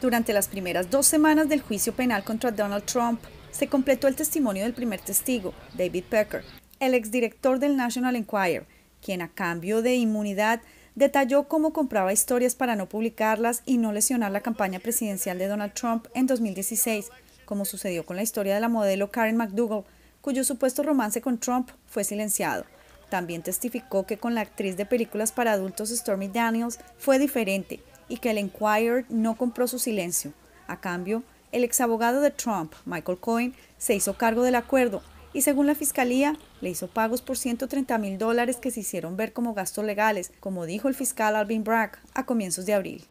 Durante las primeras dos semanas del juicio penal contra Donald Trump, se completó el testimonio del primer testigo, David Pecker, el exdirector del National Enquirer, quien a cambio de inmunidad detalló cómo compraba historias para no publicarlas y no lesionar la campaña presidencial de Donald Trump en 2016, como sucedió con la historia de la modelo Karen McDougall, cuyo supuesto romance con Trump fue silenciado. También testificó que con la actriz de películas para adultos Stormy Daniels fue diferente, y que el Enquirer no compró su silencio. A cambio, el exabogado de Trump, Michael Cohen, se hizo cargo del acuerdo y según la fiscalía, le hizo pagos por 130 mil dólares que se hicieron ver como gastos legales, como dijo el fiscal Alvin Bragg a comienzos de abril.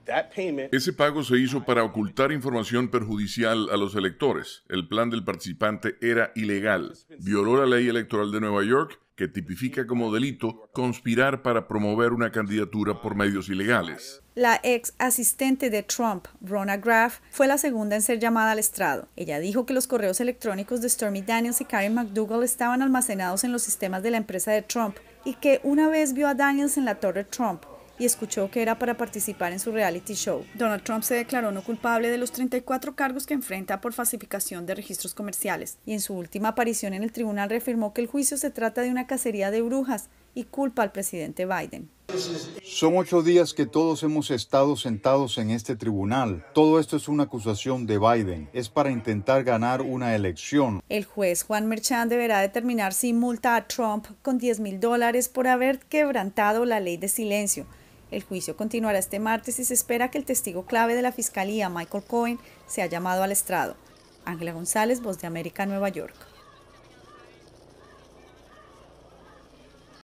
Ese pago se hizo para ocultar información perjudicial a los electores. El plan del participante era ilegal. Violó la ley electoral de Nueva York que tipifica como delito conspirar para promover una candidatura por medios ilegales. La ex asistente de Trump, Rona Graff, fue la segunda en ser llamada al estrado. Ella dijo que los correos electrónicos de Stormy Daniels y Karen McDougal estaban almacenados en los sistemas de la empresa de Trump y que una vez vio a Daniels en la torre Trump y escuchó que era para participar en su reality show. Donald Trump se declaró no culpable de los 34 cargos que enfrenta por falsificación de registros comerciales y en su última aparición en el tribunal reafirmó que el juicio se trata de una cacería de brujas y culpa al presidente Biden. Son ocho días que todos hemos estado sentados en este tribunal. Todo esto es una acusación de Biden. Es para intentar ganar una elección. El juez Juan Merchan deberá determinar si multa a Trump con 10 mil dólares por haber quebrantado la ley de silencio. El juicio continuará este martes y se espera que el testigo clave de la fiscalía, Michael Cohen, sea llamado al estrado. Ángela González, Voz de América, Nueva York.